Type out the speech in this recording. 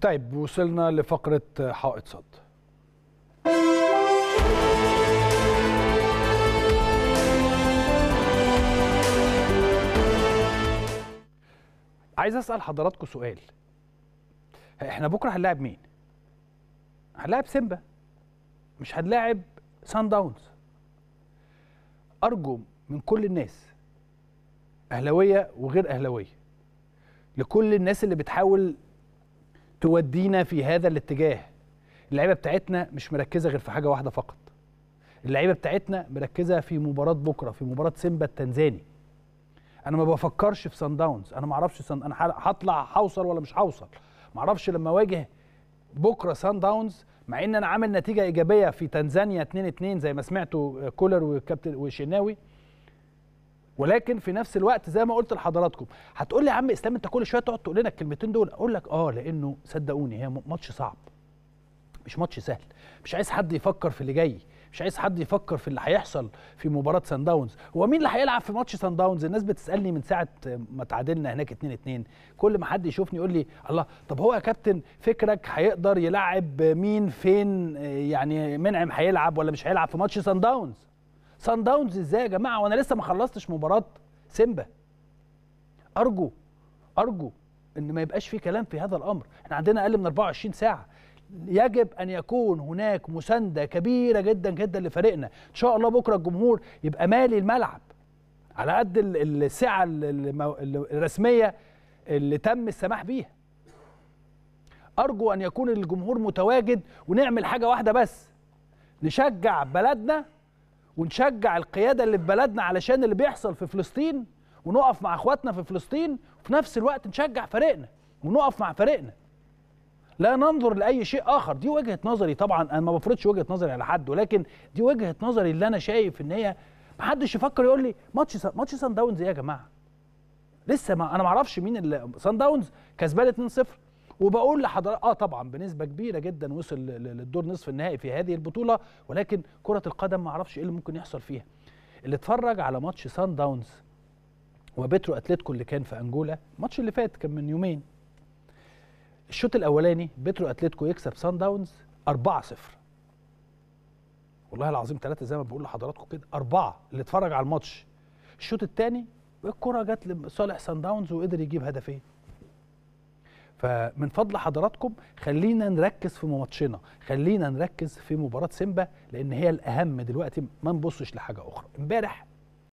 طيب وصلنا لفقرة حائط صد عايز اسال حضراتكم سؤال احنا بكره هنلاعب مين هنلاعب سيمبا مش هنلاعب سان داونز ارجو من كل الناس اهلاويه وغير اهلاويه لكل الناس اللي بتحاول تودينا في هذا الاتجاه اللعيبه بتاعتنا مش مركزه غير في حاجه واحده فقط اللعيبه بتاعتنا مركزه في مباراه بكره في مباراه سيمبا التنزاني انا ما بفكرش في سان داونز انا ما اعرفش سان... انا هطلع هوصل ولا مش هوصل ما اعرفش لما اواجه بكره سان داونز مع ان انا عامل نتيجه ايجابيه في تنزانيا 2 2 زي ما سمعتوا كولر وكابتن وشناوي ولكن في نفس الوقت زي ما قلت لحضراتكم هتقول لي يا عم اسلام انت كل شويه تقعد تقول لنا الكلمتين دول اقول لك اه لانه صدقوني هي ماتش صعب مش ماتش سهل مش عايز حد يفكر في اللي جاي مش عايز حد يفكر في اللي هيحصل في مباراه سان داونز هو مين اللي هيلعب في ماتش سان داونز الناس بتسالني من ساعه ما تعادلنا هناك 2 2 كل ما حد يشوفني يقول لي الله طب هو يا كابتن فكرك هيقدر يلعب مين فين يعني منعم هيلعب ولا مش هيلعب في ماتش سان داونز سان داونز ازاي يا جماعه وانا لسه ما خلصتش مباراه سيمبا ارجو ارجو ان ما يبقاش في كلام في هذا الامر احنا عندنا اقل من 24 ساعه يجب ان يكون هناك مسانده كبيره جدا جدا لفريقنا ان شاء الله بكره الجمهور يبقى مالي الملعب على قد السعه الرسميه اللي تم السماح بيها ارجو ان يكون الجمهور متواجد ونعمل حاجه واحده بس نشجع بلدنا ونشجع القياده اللي في بلدنا علشان اللي بيحصل في فلسطين ونقف مع اخواتنا في فلسطين وفي نفس الوقت نشجع فريقنا ونقف مع فريقنا لا ننظر لاي شيء اخر دي وجهه نظري طبعا انا ما بفرضش وجهه نظري على حد ولكن دي وجهه نظري اللي انا شايف ان هي ما حدش يفكر يقول لي ماتش سا... ماتش سان داونز ايه يا جماعه لسه ما انا ما اعرفش مين اللي سان داونز كسبان 2-0 وبقول لحضرتك اه طبعا بنسبه كبيره جدا وصل للدور نصف النهائي في هذه البطوله ولكن كره القدم ما اعرفش ايه اللي ممكن يحصل فيها اللي اتفرج على ماتش سان داونز وبترو اتلتيكو اللي كان في انجولا الماتش اللي فات كان من يومين الشوط الاولاني بترو اتلتيكو يكسب سان داونز 4 0 والله العظيم ثلاثة زي ما بقول لحضراتكم كده أربعة اللي اتفرج على الماتش الشوط الثاني الكرة جت لصالح سان داونز وقدر يجيب هدفين فمن فضل حضراتكم خلينا نركز في ماتشنا خلينا نركز في مباراه سيمبا لان هي الاهم دلوقتي ما نبصش لحاجه اخرى امبارح